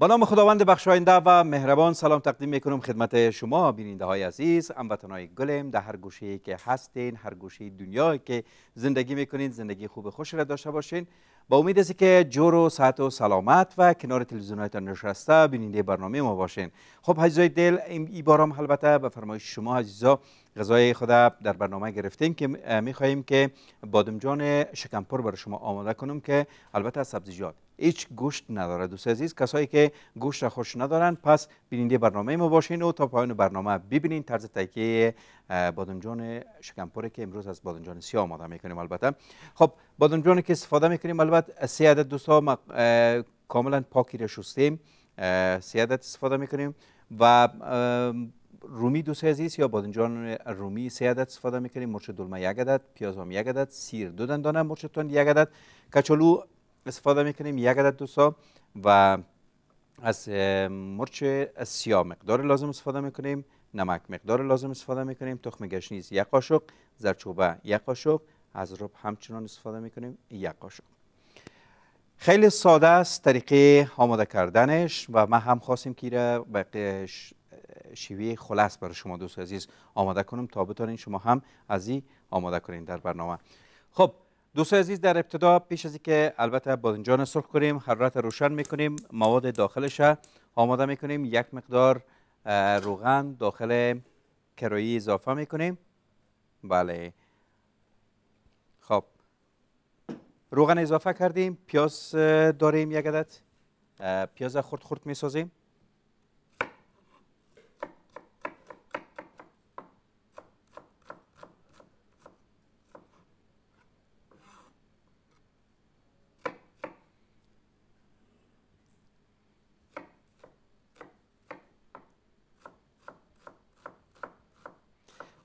با نام خداوند بخشاینده و مهربان سلام تقدیم میکنم خدمت شما بیننده های عزیز هموطنان گلم در هر گوشه که هستین هر گوشه دنیا که زندگی میکنین زندگی خوب خوش را داشته باشین با امید است که جور و صحت و سلامت و کنار تلویزیونهایتان نشسته بیننده برنامه ما باشین خب عزیزای دل این بارم البته به فرمایش شما عزیزا غذای خدا در برنامه گرفتیم که می خواهیم که بادمجان شکمپر برای شما آماده کنم که البته از سبزیجات هیچ گوشت نداره دوست عزیز کسایی که گوشت خوش ندارن پس بیننده برنامه ما باشین و تا پایان برنامه ببینین طرز تکیه بادمجان شکمپور که امروز از بادمجان سیاه آماده میکنیم البته خب بادمجانی که استفاده میکنیم البته سه عدد دوستا کاملا پاکی را شستیم عدد استفاده میکنیم و رومی دو سه عزیز یا بادنجان رومی سه عدد استفاده میکنیم مرچ دلمه یک عدد پیاز هم یک عدد سیر دو دندانه مرچ تون یک عدد کچالو استفاده میکنیم یک عدد دوستا و از مرچ سیاه مقدار لازم استفاده میکنیم نمک مقدار لازم استفاده میکنیم تخم گشنیز یک قاشق زرچوبه یک قاشق از رب همچنان استفاده میکنیم یک قاشق خیلی ساده است طریقه آماده کردنش و ما هم خواستیم که شیوه خلاص برای شما دوست عزیز آماده کنم تا بتونین شما هم از این آماده کنین در برنامه خب دوست عزیز در ابتدا پیش از که البته بادنجان سرخ کنیم حرارت روشن میکنیم مواد داخلش آماده میکنیم یک مقدار روغن داخل کرایی اضافه میکنیم بله خب روغن اضافه کردیم پیاز داریم یک عدد پیاز خرد خرد میسازیم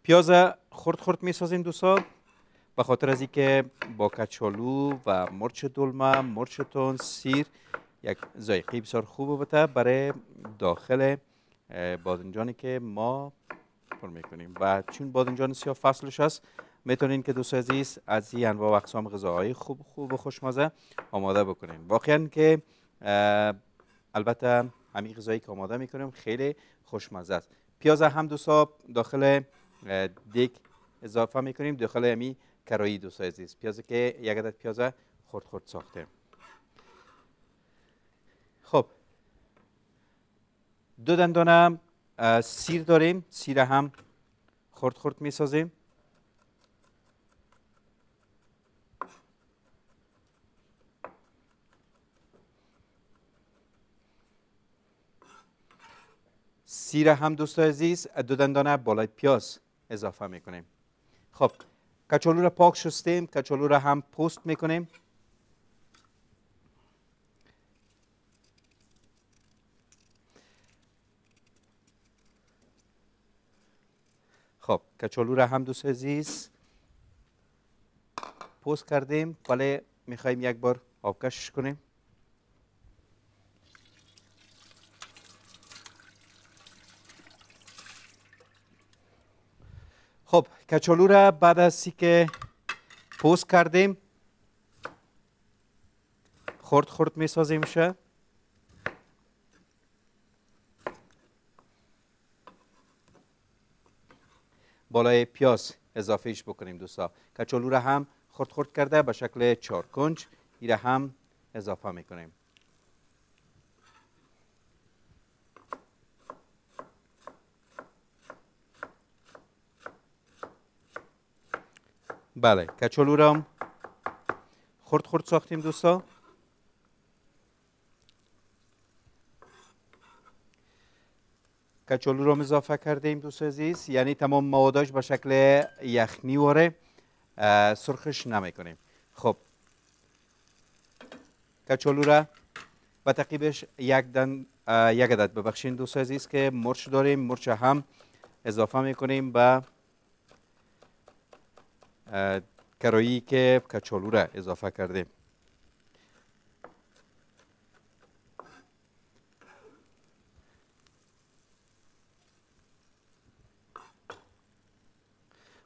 پیاز خرد خرد میسازیم دوستا به خاطر از اینکه با کچالو و مرچ دلمه مرچ تون سیر یک ذائقه بسیار خوب بوده برای داخل بادنجانی که ما پر میکنیم و چون بادنجان سیاه فصلش است میتونین که دوست عزیز از این انواع و اقسام غذاهای خوب خوب و خوشمزه آماده بکنین واقعا که البته همین غذایی که آماده میکنیم خیلی خوشمزه است پیاز هم دوستا داخل دیک اضافه میکنیم داخل همی کرایی سایز است. پیازه که یک عدد پیازه خرد خرد ساخته خب دو دندانم سیر داریم سیر هم خرد خرد میسازیم سیر هم دوست عزیز دو دندانه بالای پیاز اضافه میکنیم خب کچالو را پاک شستیم کچالو را هم پست میکنیم خب کچالو را هم دوست عزیز پست کردیم ولی بله، میخوایم یک بار آبکش کنیم خب کچالو را بعد از سی که پوست کردیم خورد خورد می سازیم شه بالای پیاز اضافهش بکنیم دوستا کچالو را هم خورد خورد کرده به شکل چارکنج ای را هم اضافه میکنیم بله کچالو را خرد خرد ساختیم دوستا کچولو رو اضافه کردیم دوست عزیز یعنی تمام مواداش به شکل یخنی واره سرخش کنیم خب کچالو را و تقیبش یک دن یک عدد ببخشین دوست عزیز که مرچ داریم مرچ هم اضافه کنیم به کرایی که کچالو را اضافه کردیم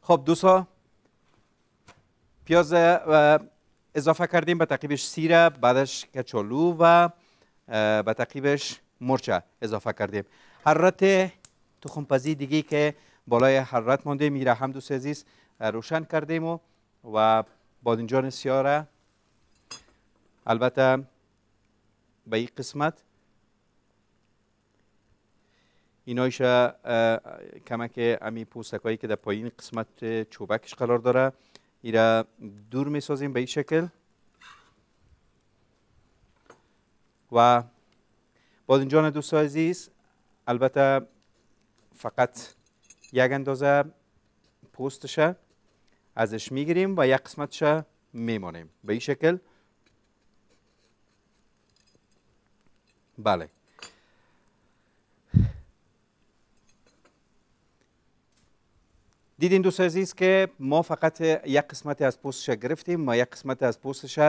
خب دوستا پیاز اضافه کردیم به تقیبش سیره بعدش کچالو و به تقیبش مرچه اضافه کردیم حرارت تو دیگه که بالای حرارت مانده میره هم دوست عزیز روشن کردیم و و بادنجان سیاره البته به این قسمت اینایش کمک امی پوستک که در پایین قسمت چوبکش قرار داره ای دور می سازیم به این شکل و بادنجان دوست عزیز البته فقط یک اندازه پوستشه ازش میگیریم و یک قسمتش میمانیم به این شکل بله دیدین دوست عزیز که ما فقط یک قسمت از پوستش گرفتیم ما یک قسمت از پوستش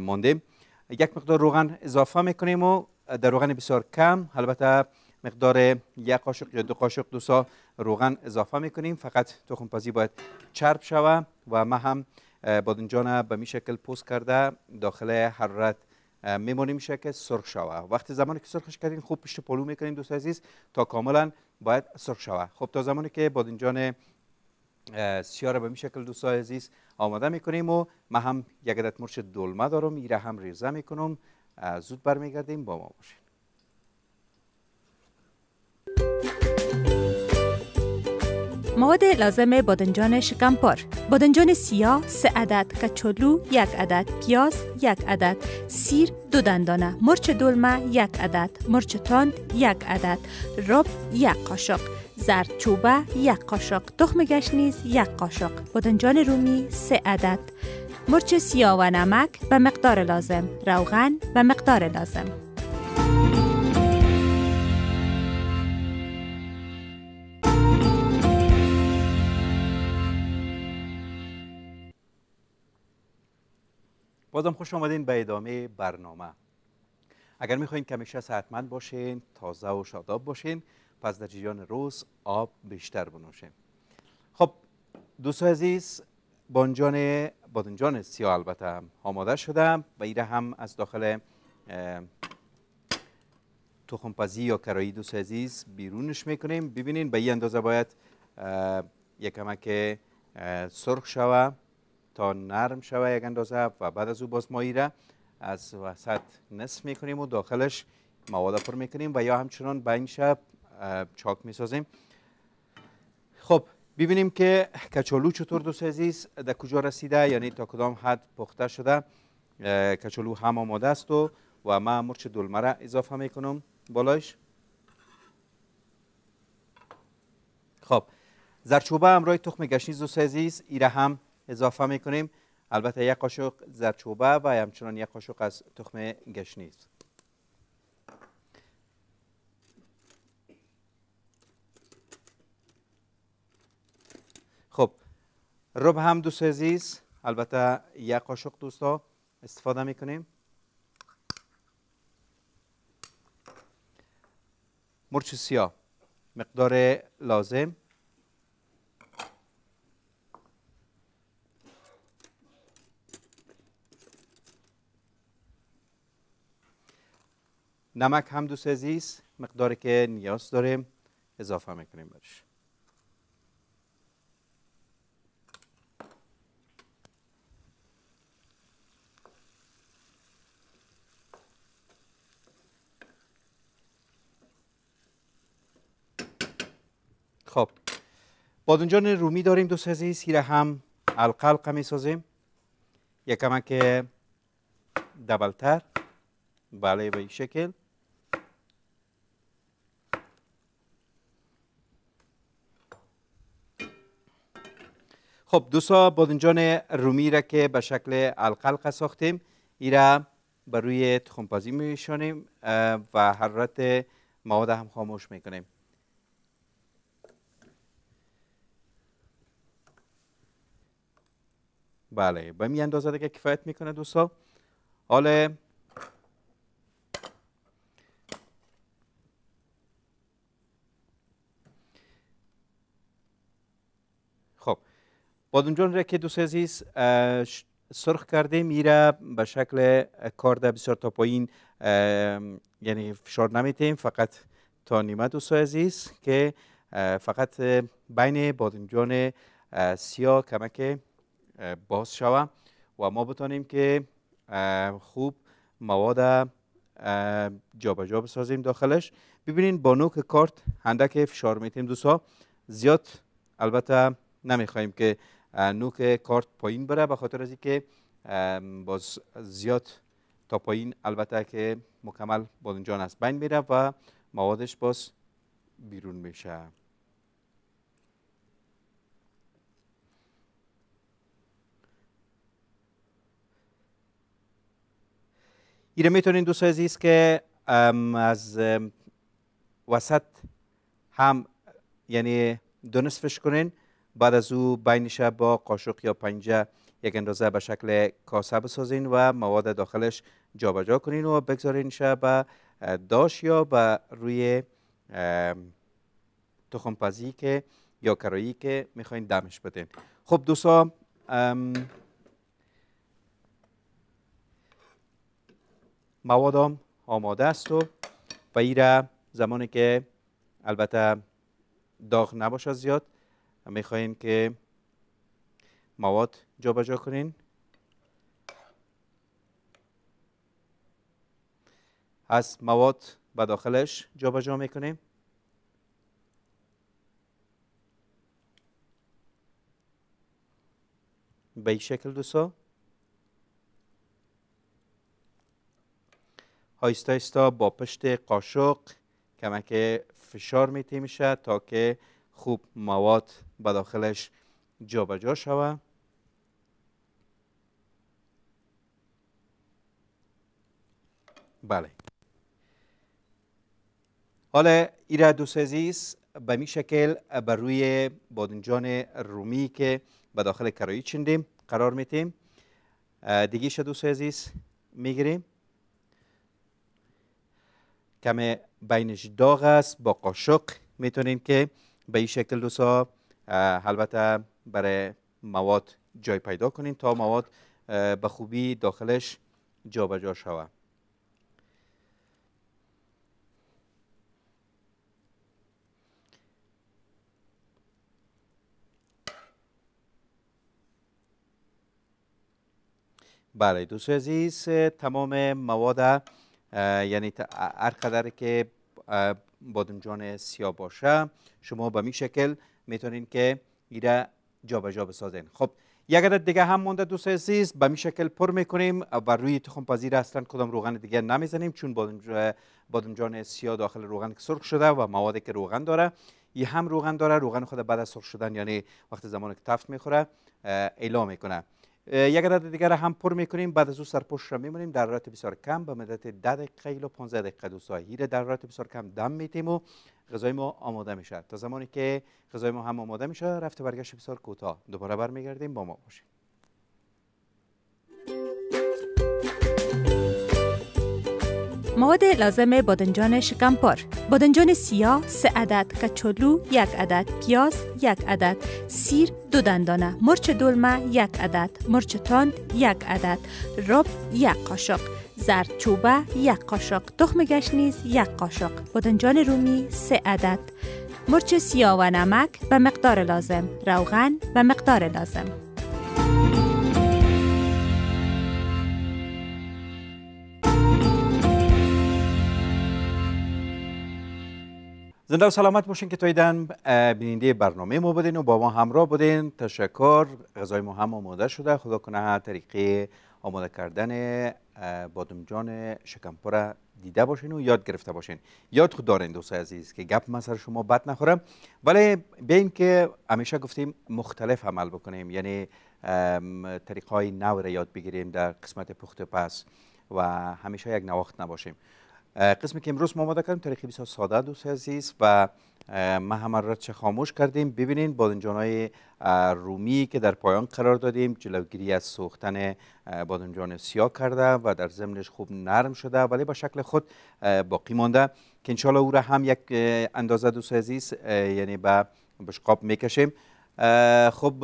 ماندیم یک مقدار روغن اضافه میکنیم و در روغن بسیار کم البته مقدار یک قاشق یا دو قاشق دوسا روغن اضافه میکنیم فقط تخم پزی باید چرب شوه و ما هم بادنجان به می شکل پوست کرده داخل حرارت میمونیم میشه که سرخ شوه وقتی زمانی که سرخش کردین خوب پشت پلو میکنیم دوست عزیز تا کاملا باید سرخ شوه خب تا زمانی که بادنجان سیاره به می شکل دوستای عزیز آماده میکنیم و ما هم یک عدد مرچ دلمه دارم ایره هم ریزه میکنم زود برمیگردیم با ما مواد لازم بادنجان شکمپار بادنجان سیاه سه عدد کچولو یک عدد پیاز یک عدد سیر دو دندانه مرچ دلمه یک عدد مرچ تند یک عدد رب یک قاشق چوبه یک قاشق تخم گشنیز یک قاشق بادنجان رومی سه عدد مرچ سیاه و نمک به مقدار لازم روغن به مقدار لازم بازم خوش آمدین به ادامه برنامه اگر میخواین کمیشه صحتمند باشین تازه و شاداب باشین پس در جریان روز آب بیشتر بنوشین خب دوست عزیز بانجان بادنجان سیاه البته آماده شدم و ایره هم از داخل تخمپزی یا کرایی دوست عزیز بیرونش میکنیم ببینین به این اندازه باید کمک سرخ شوه تا نرم شوه یک اندازه و بعد از او باز را از وسط نصف میکنیم و داخلش مواد پر میکنیم و یا همچنان به این شب چاک میسازیم خب ببینیم که کچالو چطور دوست عزیز در کجا رسیده یعنی تا کدام حد پخته شده کچالو هم آماده است و و ما مرچ را اضافه میکنم بالایش خب زرچوبه همراه تخم گشنیز دوست عزیز ایره هم اضافه کنیم. البته یک قاشق زرچوبه و همچنان یک قاشق از تخم گشنیز خب رب هم دوست عزیز البته یک قاشق دوستا استفاده میکنیم مرچ سیاه مقدار لازم نمک هم دوست عزیز مقداری که نیاز داریم اضافه میکنیم برش خب بادنجان رومی داریم دوست عزیز هیره هم القلق می سازیم کمک دبلتر بله به این شکل خب دوستا بادنجان رومی را که به شکل القلقه ساختیم ای را بر روی تخمپزی میشانیم و حرارت مواد هم خاموش میکنیم بله به می اندازه دیگه کفایت میکنه دوستا حالا جان را که دوست عزیز سرخ کرده میره به شکل کارده بسیار تا پایین یعنی فشار نمیتیم فقط تا نیمه دوست عزیز که فقط بین بادنجان سیاه کمک باز شوه و ما بتانیم که خوب مواد جابجا جا بسازیم داخلش ببینین با نوک کارت هندک فشار میتیم دوستا زیاد البته نمیخوایم که نوک کارت پایین بره به خاطر از اینکه باز زیاد تا پایین البته که مکمل بادنجان از بین میره و موادش باز بیرون میشه ایره میتونین دوست عزیز که از وسط هم یعنی دو نصفش کنین بعد از او بین با قاشق یا پنجه یک اندازه به شکل کاسه بسازین و مواد داخلش جابجا جا کنین و بگذارین شب به داش یا به روی تخمپزی که یا کرایی که میخواین دمش بدین خب دوستا موادم آماده است و و زمانی که البته داغ نباشه زیاد می خواهیم که مواد جابجا کنین از مواد به داخلش جابجا میکنیم به این شکل دوستا آیستا ایستا با پشت قاشق کمک فشار میتی میشه تا که خوب مواد به داخلش جابجا جا شوه بله حالا ایرا دوست به می شکل بر روی بادنجان رومی که به داخل کرایی چندیم قرار میتیم دیگه شد دوست که میگیریم کم بینش داغ است با قاشق میتونیم که به این شکل دوستا البته برای مواد جای پیدا کنین تا مواد به خوبی داخلش جابجا جا شود بله دوست عزیز تمام مواد یعنی هر قدر که بادمجان سیاه باشه شما به با می شکل میتونین که ایره جا بسازین خب یک عدد دیگه هم مونده دوست عزیز به میشکل شکل پر میکنیم و روی تخم پذیر اصلا کدام روغن دیگه نمیزنیم چون بادمجان سیاه داخل روغن که سرخ شده و موادی که روغن داره یه هم روغن داره روغن خود بعد از سرخ شدن یعنی وقت زمان که تفت میخوره اعلام میکنه یک عدد دیگر هم پر میکنیم بعد از او سرپوش را میمونیم در رات بسیار کم به مدت 10 دقیقه و 15 دقیقه دو ساعت در رات بسیار کم دم میتیم و غذای ما آماده میشه تا زمانی که غذای ما هم آماده میشه رفت برگشت بسیار کوتاه دوباره برمیگردیم با ما باشید مواد لازم بادنجان شکمپار بادنجان سیاه 3 عدد کچلو یک عدد پیاز یک عدد سیر دو دندانه مرچ دلمه یک عدد مرچ تند یک عدد رب یک قاشق چوبه یک قاشق تخم گشنیز یک قاشق بادنجان رومی سه عدد مرچ سیاه و نمک به مقدار لازم روغن به مقدار لازم زنده و سلامت باشین که تویدن بیننده برنامه ما بودین و با ما همراه بودین تشکر غذای ما هم آماده شده خدا کنه طریقه آماده کردن بادمجان شکمپوره دیده باشین و یاد گرفته باشین یاد خود دارین دوست عزیز که گپ سر شما بد نخورم ولی بین که همیشه گفتیم مختلف عمل بکنیم یعنی طریقه های نو را یاد بگیریم در قسمت پخت پس و همیشه یک نواخت نباشیم قسمی که امروز ما آماده کردیم تاریخی بسیار ساده دوست عزیز و ما همه را چه خاموش کردیم ببینین بادنجان رومی که در پایان قرار دادیم جلوگیری از سوختن بادنجان سیاه کرده و در ضمنش خوب نرم شده ولی با شکل خود باقی مانده که انشالله او را هم یک اندازه دوست عزیز یعنی به بشقاب میکشیم خب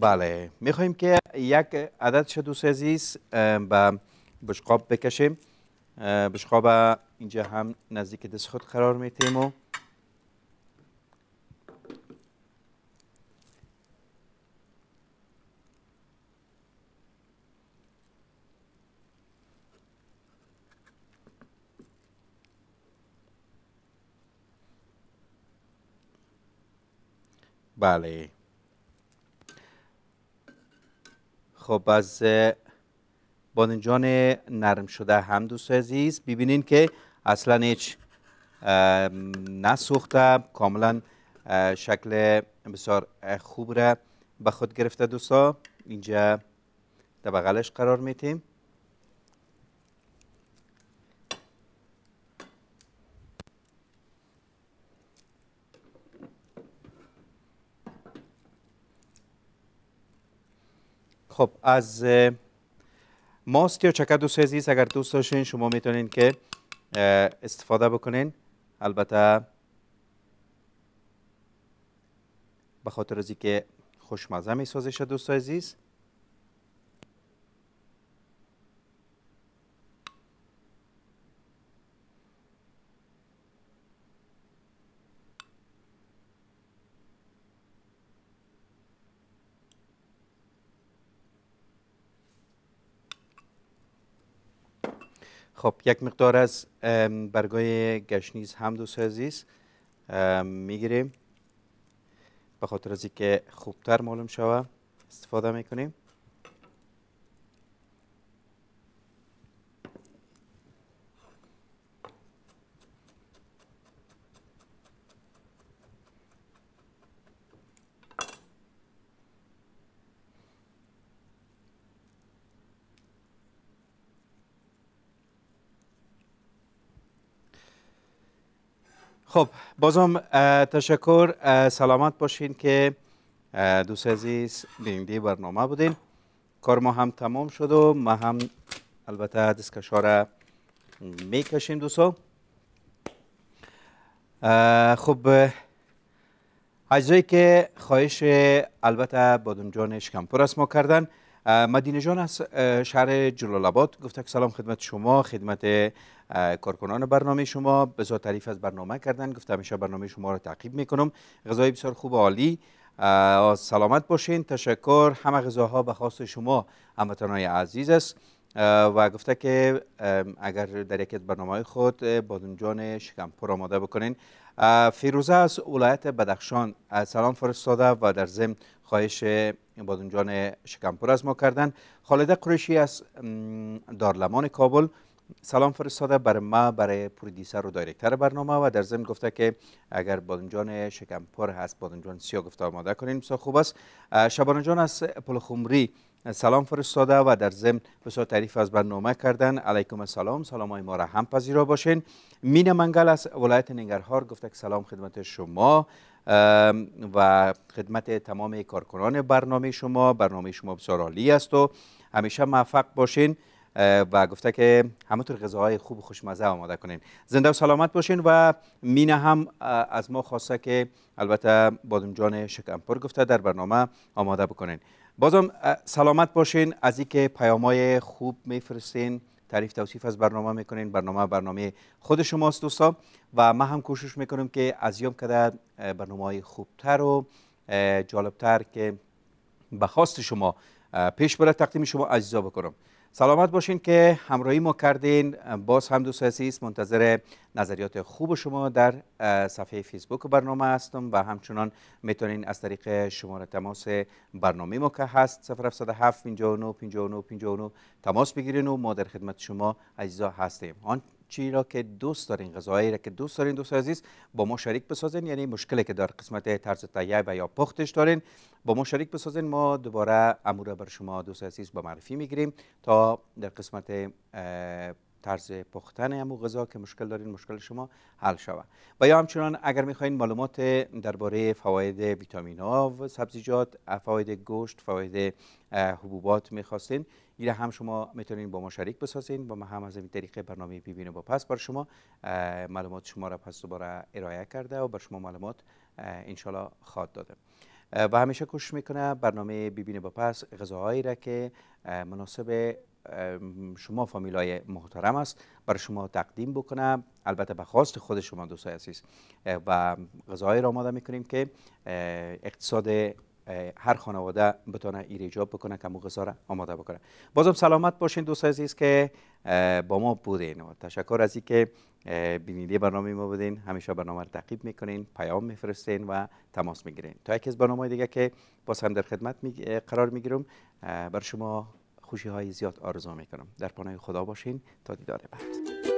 بله میخوایم که یک عدد شد دوست عزیز به بشقاب بکشیم بشقاب اینجا هم نزدیک دست خود قرار میتیم و بله خب از بادنجان نرم شده هم دوست عزیز ببینین که اصلا هیچ نسوخته کاملا شکل بسیار خوب را به خود گرفته دوستا اینجا در بغلش قرار میتیم خب از ماست یا دوست عزیز اگر دوست داشتین شما میتونین که استفاده بکنین البته به خاطر از که خوشمزه میسازش دوست عزیز خب یک مقدار از برگای گشنیز هم دوست عزیز میگیریم به خاطر از اینکه خوبتر معلوم شوه استفاده میکنیم خب بازم تشکر سلامت باشین که دوست عزیز بیننده برنامه بودین کار ما هم تمام شد و ما هم البته دستکشا را میکشیم دوستا خب اجزایی که خواهش البته بادمجان شکمپور از ما کردن مدینه جان از شهر جلال آباد که سلام خدمت شما خدمت کارکنان برنامه شما بسیار تعریف از برنامه کردن گفته همیشه برنامه شما را تعقیب میکنم غذای بسیار خوب و عالی سلامت باشین تشکر همه غذاها به خاص شما هموطنان عزیز است و گفته که اگر در یکی برنامه خود بادنجان شکم پر آماده بکنین فیروزه از ولایت بدخشان سلام فرستاده و در ضمن خواهش بادنجان شکمپور از ما کردن خالده قریشی از دارلمان کابل سلام فرستاده بر ما برای پرودیسر و دایرکتر برنامه و در ضمن گفته که اگر بادنجان شکمپور هست بادنجان سیا گفته آماده کنین بسیار خوب است شبانه جان از پلخمری سلام فرستاده و در ضمن بسیار تعریف از برنامه کردن علیکم السلام سلام های ما را هم پذیرا باشین مین منگل از ولایت ننگرهار گفته که سلام خدمت شما و خدمت تمام کارکنان برنامه شما برنامه شما بسیار عالی است و همیشه موفق باشین و گفته که همونطور غذاهای خوب و خوشمزه آماده کنین زنده و سلامت باشین و مینه هم از ما خواسته که البته بادمجان شکمپر گفته در برنامه آماده بکنین بازم سلامت باشین از اینکه پیامای خوب میفرستین تعریف توصیف از برنامه میکنین برنامه برنامه خود شماست دوستا و ما هم کوشش میکنیم که از یوم کده برنامه های خوبتر و جالبتر که به خواست شما پیش بره تقدیم شما عزیزا بکنم سلامت باشین که همراهی ما کردین باز هم دوست عزیز منتظر نظریات خوب شما در صفحه فیسبوک برنامه هستم و همچنان میتونین از طریق شماره تماس برنامه ما که هست 077 59 59 59 تماس بگیرین و ما در خدمت شما عزیزا هستیم چی را که دوست دارین غذایی را که دوست دارین دوست عزیز با ما شریک بسازین یعنی مشکلی که در قسمت طرز تهیه و یا پختش دارین با ما شریک بسازین ما دوباره امور بر شما دوست عزیز با معرفی میگیریم تا در قسمت طرز پختن امو غذا که مشکل دارین مشکل شما حل شود و یا همچنان اگر میخواین معلومات درباره فواید ویتامین ها و سبزیجات فواید گوشت فواید حبوبات میخواستین ایره هم شما میتونین با ما شریک بسازین با ما هم از این طریق برنامه ببینه با پس بر شما معلومات شما را پس دوباره ارائه کرده و بر شما معلومات انشالله خواهد داده و همیشه کوشش میکنه برنامه ببینه با پس غذاهایی را که مناسب شما فامیلای محترم است برای شما تقدیم بکنه البته به خواست خود شما دوستای عزیز و غذاهایی را آماده میکنیم که اقتصاد هر خانواده بتونه ایجاب بکنه که غذا را آماده بکنه بازم سلامت باشین دوست عزیز که با ما بودین و تشکر از اینکه بیننده برنامه ما بودین همیشه برنامه رو تعقیب میکنین پیام میفرستین و تماس میگیرین تا یک از برنامه دیگه که باز هم در خدمت می قرار میگیرم بر شما خوشی های زیاد آرزو میکنم در پناه خدا باشین تا دیدار بعد